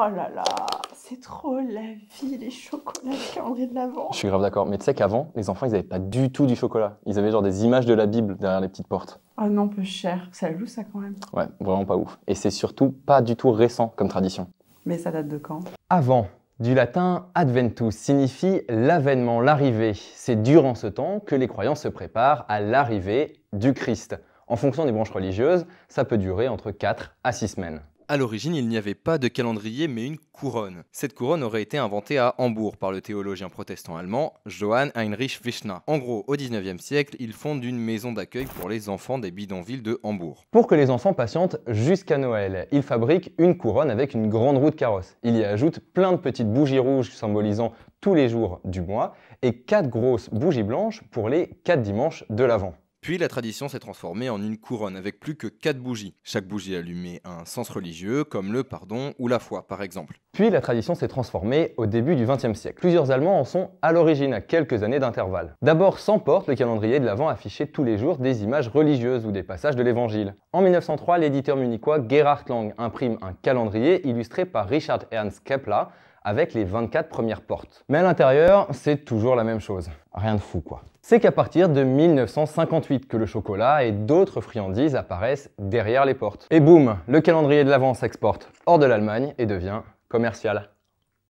Oh là là, c'est trop la vie, les chocolats, ont calendrier de l'avant. Je suis grave d'accord. Mais tu sais qu'avant, les enfants, ils n'avaient pas du tout du chocolat. Ils avaient genre des images de la Bible derrière les petites portes. Ah non, peu cher. Ça joue, ça, quand même. Ouais, vraiment pas ouf. Et c'est surtout pas du tout récent comme tradition. Mais ça date de quand Avant. Du latin adventus signifie l'avènement, l'arrivée. C'est durant ce temps que les croyants se préparent à l'arrivée du Christ. En fonction des branches religieuses, ça peut durer entre 4 à 6 semaines à l'origine, il n'y avait pas de calendrier mais une couronne. Cette couronne aurait été inventée à Hambourg par le théologien protestant allemand Johann Heinrich Wischner. En gros, au 19e siècle, il fonde une maison d'accueil pour les enfants des bidonvilles de Hambourg. Pour que les enfants patientent jusqu'à Noël, il fabrique une couronne avec une grande roue de carrosse. Il y ajoute plein de petites bougies rouges symbolisant tous les jours du mois et quatre grosses bougies blanches pour les quatre dimanches de l'Avent. Puis la tradition s'est transformée en une couronne avec plus que 4 bougies. Chaque bougie allumait un sens religieux comme le pardon ou la foi par exemple. Puis la tradition s'est transformée au début du XXe siècle. Plusieurs Allemands en sont à l'origine à quelques années d'intervalle. D'abord sans porte, le calendrier de l'Avent affichait tous les jours des images religieuses ou des passages de l'Évangile. En 1903, l'éditeur munichois Gerhard Lang imprime un calendrier illustré par Richard Ernst Kepler avec les 24 premières portes. Mais à l'intérieur, c'est toujours la même chose. Rien de fou quoi. C'est qu'à partir de 1958 que le chocolat et d'autres friandises apparaissent derrière les portes. Et boum, le calendrier de l'avance s'exporte hors de l'Allemagne et devient commercial.